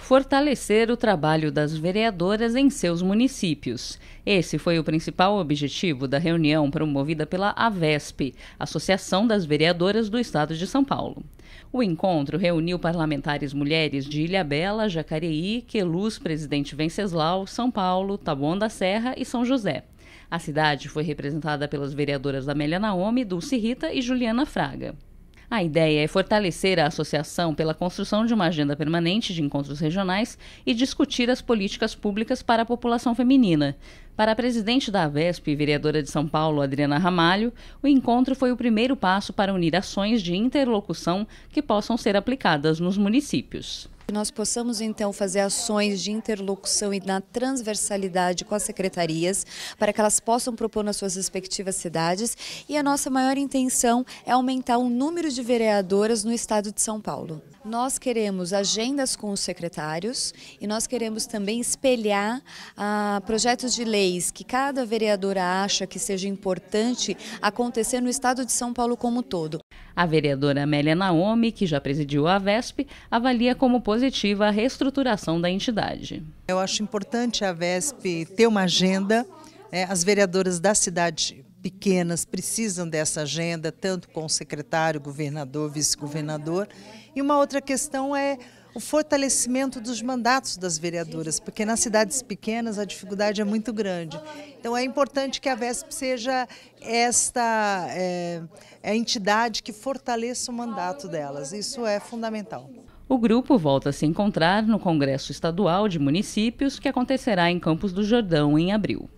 fortalecer o trabalho das vereadoras em seus municípios. Esse foi o principal objetivo da reunião promovida pela AVESP, Associação das Vereadoras do Estado de São Paulo. O encontro reuniu parlamentares mulheres de Ilhabela, Jacareí, Queluz, Presidente Venceslau, São Paulo, Taboão da Serra e São José. A cidade foi representada pelas vereadoras Amélia Naomi, Dulce Rita e Juliana Fraga. A ideia é fortalecer a associação pela construção de uma agenda permanente de encontros regionais e discutir as políticas públicas para a população feminina. Para a presidente da Avesp e vereadora de São Paulo, Adriana Ramalho, o encontro foi o primeiro passo para unir ações de interlocução que possam ser aplicadas nos municípios que nós possamos então fazer ações de interlocução e na transversalidade com as secretarias, para que elas possam propor nas suas respectivas cidades. E a nossa maior intenção é aumentar o número de vereadoras no estado de São Paulo. Nós queremos agendas com os secretários e nós queremos também espelhar ah, projetos de leis que cada vereadora acha que seja importante acontecer no estado de São Paulo como um todo. A vereadora Amélia Naomi, que já presidiu a VESP, avalia como positiva a reestruturação da entidade. Eu acho importante a VESP ter uma agenda. Né? as vereadoras da cidade pequenas precisam dessa agenda, tanto com o secretário, governador, vice-governador. E uma outra questão é o fortalecimento dos mandatos das vereadoras, porque nas cidades pequenas a dificuldade é muito grande. Então é importante que a VESP seja esta é, é, a entidade que fortaleça o mandato delas. Isso é fundamental. O grupo volta a se encontrar no Congresso Estadual de Municípios, que acontecerá em Campos do Jordão em abril.